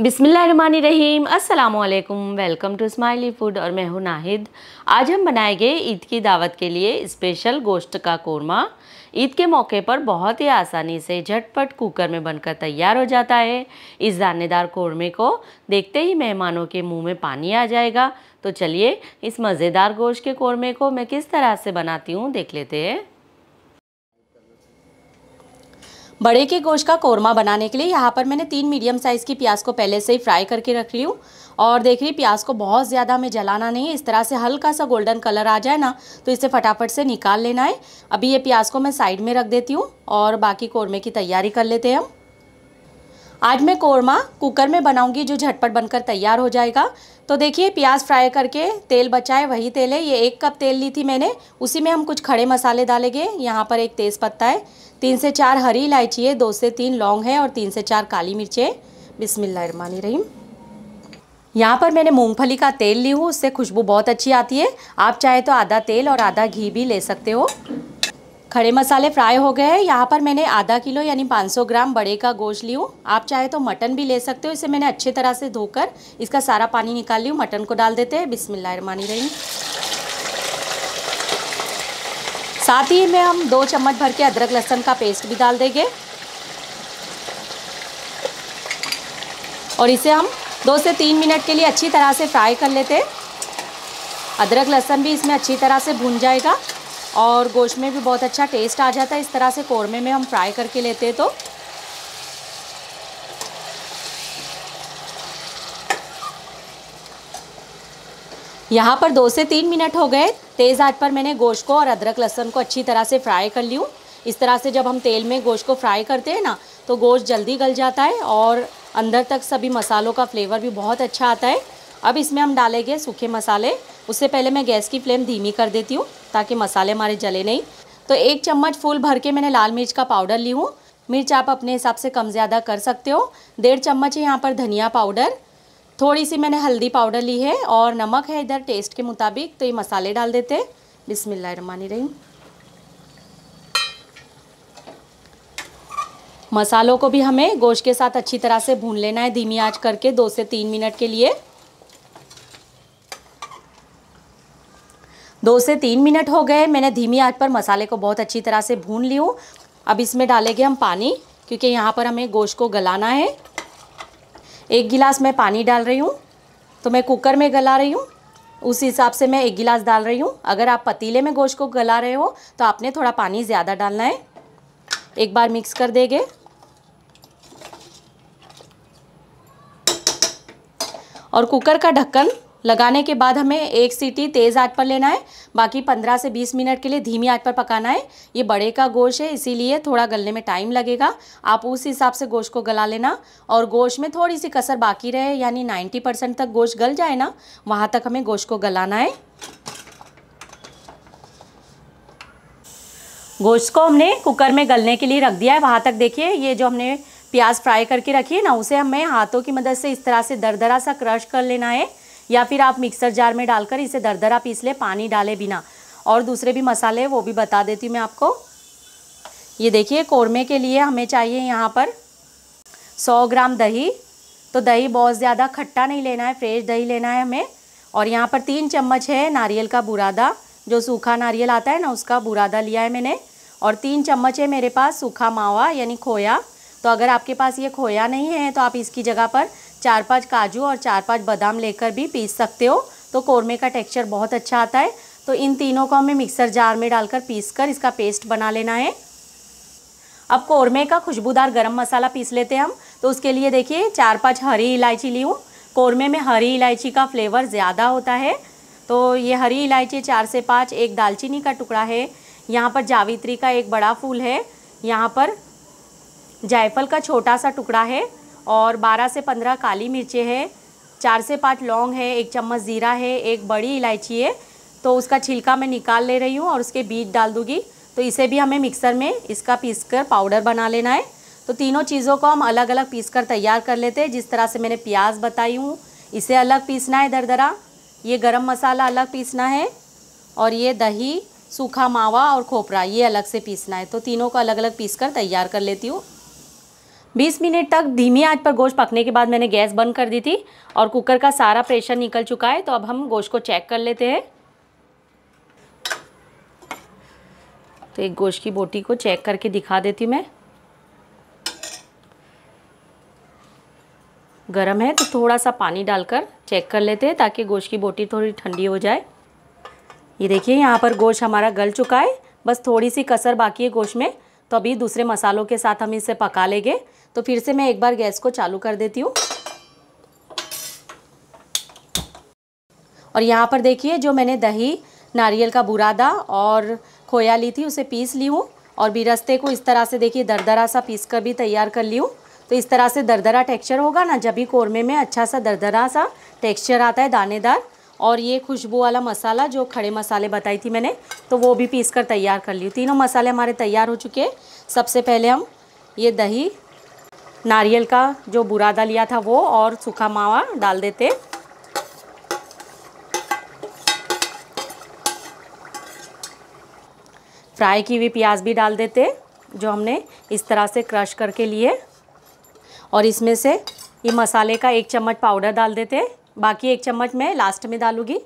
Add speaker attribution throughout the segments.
Speaker 1: बिसमीम् अल्लाम welcome to smiley food और मैं हूं नाहिद आज हम बनाएंगे ईद की दावत के लिए स्पेशल गोश्त का कोरमा ईद के मौके पर बहुत ही आसानी से झटपट कुकर में बनकर तैयार हो जाता है इस दानेदार कोरमे को देखते ही मेहमानों के मुंह में पानी आ जाएगा तो चलिए इस मज़ेदार गोश्त के कोरमे को मैं किस तरह से बनाती हूँ देख लेते हैं बड़े के गोश्त का कोरमा बनाने के लिए यहाँ पर मैंने तीन मीडियम साइज़ की प्याज को पहले से ही फ्राई करके रख ली हूँ और देख रही प्याज को बहुत ज़्यादा हमें जलाना नहीं है इस तरह से हल्का सा गोल्डन कलर आ जाए ना तो इसे फटाफट से निकाल लेना है अभी ये प्याज को मैं साइड में रख देती हूँ और बाकी कोरमे की तैयारी कर लेते हैं हम आज मैं कोरमा कुकर में बनाऊंगी जो झटपट बनकर तैयार हो जाएगा तो देखिए प्याज फ्राई करके तेल बचाए वही तेल है ये एक कप तेल ली थी मैंने उसी में हम कुछ खड़े मसाले डालेंगे यहाँ पर एक तेज़ पत्ता है तीन से चार हरी इलायची है दो से तीन लौंग है और तीन से चार काली मिर्चें बिसमिल्लामान रहीम यहाँ पर मैंने मूंगफली का तेल ली हूँ उससे खुशबू बहुत अच्छी आती है आप चाहे तो आधा तेल और आधा घी भी ले सकते हो खड़े मसाले फ्राई हो गए हैं यहाँ पर मैंने आधा किलो यानी 500 ग्राम बड़े का गोश्त ली हूँ आप चाहे तो मटन भी ले सकते हो इसे मैंने अच्छी तरह से धोकर इसका सारा पानी निकाल ली हूँ मटन को डाल देते हैं बिस्मिल्लाहमानी रही साथ ही में हम दो चम्मच भर के अदरक लहसन का पेस्ट भी डाल देंगे और इसे हम दो से तीन मिनट के लिए अच्छी तरह से फ्राई कर लेते हैं अदरक लहसन भी इसमें अच्छी तरह से भून जाएगा और गोश्त में भी बहुत अच्छा टेस्ट आ जाता है इस तरह से कौरमे में हम फ्राई करके लेते हैं तो यहाँ पर दो से तीन मिनट हो गए तेज़ आंच पर मैंने गोश्त को और अदरक लहसुन को अच्छी तरह से फ्राई कर ली हूँ इस तरह से जब हम तेल में गोश्त को फ्राई करते हैं ना तो गोश्त जल्दी गल जाता है और अंदर तक सभी मसालों का फ्लेवर भी बहुत अच्छा आता है अब इसमें हम डालेंगे सूखे मसाले उससे पहले मैं गैस की फ्लेम धीमी कर देती हूँ ताकि मसाले हमारे जले नहीं तो एक चम्मच फूल भर के मैंने लाल मिर्च का पाउडर ली हूँ मिर्च आप अपने हिसाब से कम ज़्यादा कर सकते हो डेढ़ चम्मच है यहाँ पर धनिया पाउडर थोड़ी सी मैंने हल्दी पाउडर ली है और नमक है इधर टेस्ट के मुताबिक तो ये मसाले डाल देते हैं बिसमिल्लामानी रही मसालों को भी हमें गोश्त के साथ अच्छी तरह से भून लेना है धीमी आंच करके दो से तीन मिनट के लिए दो से तीन मिनट हो गए मैंने धीमी आंच पर मसाले को बहुत अच्छी तरह से भून ली हूँ अब इसमें डालेंगे हम पानी क्योंकि यहाँ पर हमें गोश्त को गलाना है एक गिलास मैं पानी डाल रही हूँ तो मैं कुकर में गला रही हूँ उस हिसाब से मैं एक गिलास डाल रही हूँ अगर आप पतीले में गोश्त को गला रहे हो तो आपने थोड़ा पानी ज़्यादा डालना है एक बार मिक्स कर देंगे और कुकर का ढक्कन लगाने के बाद हमें एक सीटी तेज़ आंच पर लेना है बाकी 15 से 20 मिनट के लिए धीमी आंच पर पकाना है ये बड़े का गोश्त है इसीलिए थोड़ा गलने में टाइम लगेगा आप उस हिसाब से गोश्त को गला लेना और गोश्त में थोड़ी सी कसर बाकी रहे यानी 90 परसेंट तक गोश्त गल जाए ना वहाँ तक हमें गोश्त को गलाना है गोश्त को हमने कुकर में गलने के लिए रख दिया है वहाँ तक देखिए ये जो हमने प्याज फ्राई करके रखी है ना उसे हमें हाथों की मदद से इस तरह से दरदरा सा क्रश कर लेना है या फिर आप मिक्सर जार में डालकर इसे दरदरा पीस लें पानी डाले बिना और दूसरे भी मसाले वो भी बता देती हूँ मैं आपको ये देखिए कौरमे के लिए हमें चाहिए यहाँ पर सौ ग्राम दही तो दही बहुत ज़्यादा खट्टा नहीं लेना है फ्रेश दही लेना है हमें और यहाँ पर तीन चम्मच है नारियल का बुरादा जो सूखा नारियल आता है ना उसका बुरादा लिया है मैंने और तीन चम्मच है मेरे पास सूखा मावा यानी खोया तो अगर आपके पास ये खोया नहीं है तो आप इसकी जगह पर चार पांच काजू और चार पांच बादाम लेकर भी पीस सकते हो तो कौरमे का टेक्सचर बहुत अच्छा आता है तो इन तीनों को हमें मिक्सर जार में डालकर पीस कर इसका पेस्ट बना लेना है अब कौरमे का खुशबूदार गरम मसाला पीस लेते हैं हम तो उसके लिए देखिए चार पांच हरी इलायची ली हूँ कौरमे में हरी इलायची का फ्लेवर ज़्यादा होता है तो ये हरी इलायची चार से पाँच एक दालचीनी का टुकड़ा है यहाँ पर जावित्री का एक बड़ा फूल है यहाँ पर जायफल का छोटा सा टुकड़ा है और 12 से 15 काली मिर्चें हैं चार से पाँच लौंग है एक चम्मच ज़ीरा है एक बड़ी इलायची है तो उसका छिलका मैं निकाल ले रही हूँ और उसके बीज डाल दूँगी तो इसे भी हमें मिक्सर में इसका पीस कर पाउडर बना लेना है तो तीनों चीज़ों को हम अलग अलग पीस कर तैयार कर लेते हैं जिस तरह से मैंने प्याज बताई हूँ इसे अलग पीसना है दरदरा ये गरम मसाला अलग पीसना है और ये दही सूखा मावा और खोपरा ये अलग से पीसना है तो तीनों को अलग अलग पीस कर तैयार कर लेती हूँ 20 मिनट तक धीमी आंच पर गोश्त पकने के बाद मैंने गैस बंद कर दी थी और कुकर का सारा प्रेशर निकल चुका है तो अब हम गोश्त को चेक कर लेते हैं तो एक गोश्त की बोटी को चेक करके दिखा देती मैं गरम है तो थोड़ा सा पानी डालकर चेक कर लेते हैं ताकि गोश्त की बोटी थोड़ी ठंडी हो जाए ये देखिए यहाँ पर गोश्त हमारा गल चुका है बस थोड़ी सी कसर बाकी है गोश्त में तो अभी दूसरे मसालों के साथ हम इसे पका लेंगे तो फिर से मैं एक बार गैस को चालू कर देती हूँ और यहाँ पर देखिए जो मैंने दही नारियल का बुरादा और खोया ली थी उसे पीस ली हूँ और बिरस्ते को इस तरह से देखिए दरदरा सा पीस कर भी तैयार कर ली हूँ तो इस तरह से दरदरा टेक्सचर होगा ना जब भी कोरमे में अच्छा सा दरदरा सा टेक्सचर आता है दानेदार और ये खुशबू वाला मसाला जो खड़े मसाले बताई थी मैंने तो वो भी पीस कर तैयार कर ली तीनों मसाले हमारे तैयार हो चुके हैं सबसे पहले हम ये दही नारियल का जो बुरादा लिया था वो और सूखा मावा डाल देते फ्राई की हुई प्याज भी डाल देते जो हमने इस तरह से क्रश करके लिए और इसमें से ये मसाले का एक चम्मच पाउडर डाल देते बाकी एक चम्मच मैं लास्ट में डालूँगी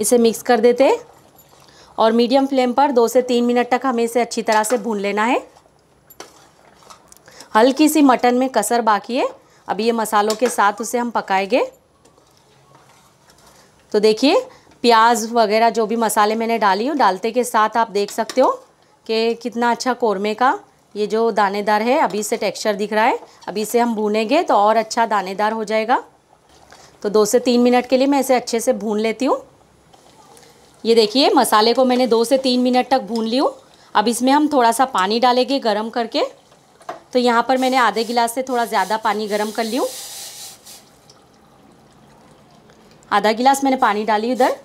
Speaker 1: इसे मिक्स कर देते और मीडियम फ्लेम पर दो से तीन मिनट तक हमें इसे अच्छी तरह से भून लेना है हल्की सी मटन में कसर बाकी है अभी ये मसालों के साथ उसे हम पकाएंगे तो देखिए प्याज वगैरह जो भी मसाले मैंने डाली हो डालते के साथ आप देख सकते हो कि कितना अच्छा कौरमे का ये जो दानेदार है अभी से टेक्सचर दिख रहा है अभी से हम भूनेंगे तो और अच्छा दानेदार हो जाएगा तो दो से तीन मिनट के लिए मैं इसे अच्छे से भून लेती हूँ ये देखिए मसाले को मैंने दो से तीन मिनट तक भून ली हूँ अब इसमें हम थोड़ा सा पानी डालेंगे गर्म करके तो यहाँ पर मैंने आधे गिलास से थोड़ा ज़्यादा पानी गर्म कर ली हूँ आधा गिलास मैंने पानी डाली उधर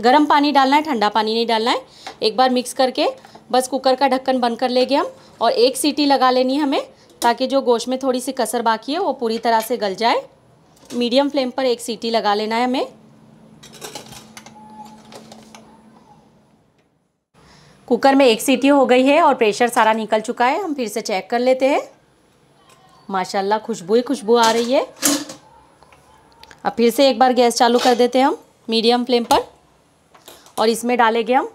Speaker 1: गर्म पानी डालना है ठंडा पानी नहीं डालना है एक बार मिक्स करके बस कुकर का ढक्कन बंद कर लेंगे हम और एक सीटी लगा लेनी है हमें ताकि जो गोश्त में थोड़ी सी कसर बाकी है वो पूरी तरह से गल जाए मीडियम फ्लेम पर एक सीटी लगा लेना है हमें कुकर में एक सीटी हो गई है और प्रेशर सारा निकल चुका है हम फिर से चेक कर लेते हैं माशाल्लाह खुशबू ही खुशबू आ रही है अब फिर से एक बार गैस चालू कर देते हैं हम मीडियम फ्लेम पर और इसमें डालेंगे हम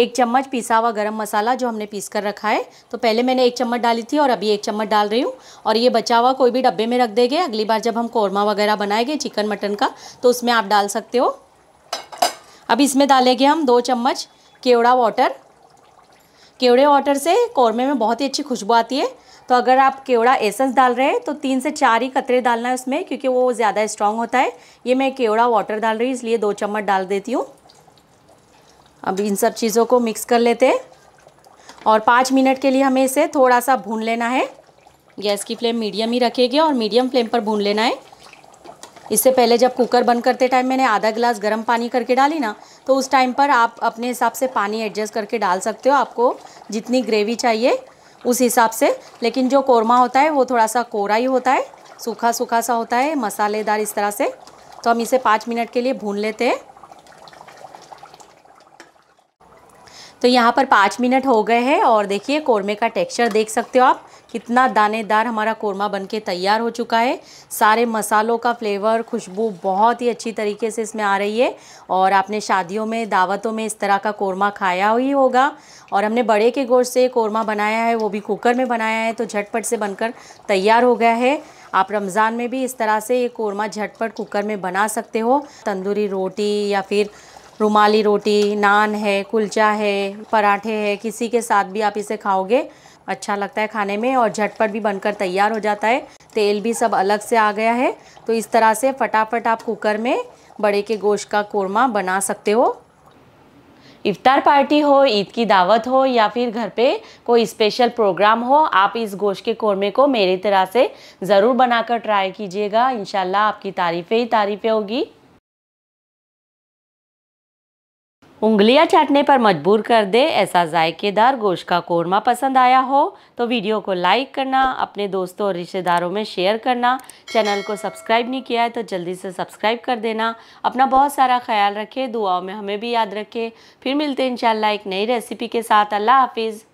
Speaker 1: एक चम्मच पिसा हुआ गरम मसाला जो हमने पीस कर रखा है तो पहले मैंने एक चम्मच डाली थी और अभी एक चम्मच डाल रही हूँ और ये बचा हुआ कोई भी डब्बे में रख देंगे अगली बार जब हम कौरमा वगैरह बनाएंगे चिकन मटन का तो उसमें आप डाल सकते हो अब इसमें डालेंगे हम दो चम्मच केवड़ा वाटर केवड़े वाटर से कौरमे में बहुत ही अच्छी खुशबू आती है तो अगर आप केवड़ा एसेंस डाल रहे हैं तो तीन से चार ही कतरे डालना है उसमें क्योंकि वो ज़्यादा स्ट्रांग होता है ये मैं केवड़ा वाटर डाल रही हूँ इसलिए दो चम्मच डाल देती हूँ अब इन सब चीज़ों को मिक्स कर लेते हैं और पाँच मिनट के लिए हमें इसे थोड़ा सा भून लेना है गैस की फ्लेम मीडियम ही रखेगी और मीडियम फ्लेम पर भून लेना है इससे पहले जब कुकर बंद करते टाइम मैंने आधा गिलास गर्म पानी करके डाली ना तो उस टाइम पर आप अपने हिसाब से पानी एडजस्ट करके डाल सकते हो आपको जितनी ग्रेवी चाहिए उस हिसाब से लेकिन जो कौरमा होता है वो थोड़ा सा कोरा ही होता है सूखा सूखा सा होता है मसालेदार इस तरह से तो हम इसे पाँच मिनट के लिए भून लेते हैं तो यहाँ पर पाँच मिनट हो गए हैं और देखिए कोरमे का टेक्सचर देख सकते हो आप कितना दानेदार हमारा कोरमा बनके तैयार हो चुका है सारे मसालों का फ्लेवर खुशबू बहुत ही अच्छी तरीके से इसमें आ रही है और आपने शादियों में दावतों में इस तरह का कोरमा खाया ही होगा और हमने बड़े के गोश से कोरमा बनाया है वो भी कुकर में बनाया है तो झटपट से बनकर तैयार हो गया है आप रमज़ान में भी इस तरह से ये कोरमा झटपट कुकर में बना सकते हो तंदूरी रोटी या फिर रुमाली रोटी नान है कुलचा है पराठे है किसी के साथ भी आप इसे खाओगे अच्छा लगता है खाने में और झटपट भी बनकर तैयार हो जाता है तेल भी सब अलग से आ गया है तो इस तरह से फटाफट आप कुकर में बड़े के गोश्त का कोरमा बना सकते हो इफ्तार पार्टी हो ईद की दावत हो या फिर घर पे कोई स्पेशल प्रोग्राम हो आप इस गोश्त के कोरमे को मेरी तरह से ज़रूर बनाकर ट्राई कीजिएगा इन आपकी तारीफ़ें ही तारीफ़ें होगी उंगलियां चाटने पर मजबूर कर दे ऐसा जायकेदार गोश्त का कोरमा पसंद आया हो तो वीडियो को लाइक करना अपने दोस्तों और रिश्तेदारों में शेयर करना चैनल को सब्सक्राइब नहीं किया है तो जल्दी से सब्सक्राइब कर देना अपना बहुत सारा ख्याल रखें दुआओं में हमें भी याद रखें फिर मिलते हैं इन एक नई रेसिपी के साथ अल्लाह हाफिज़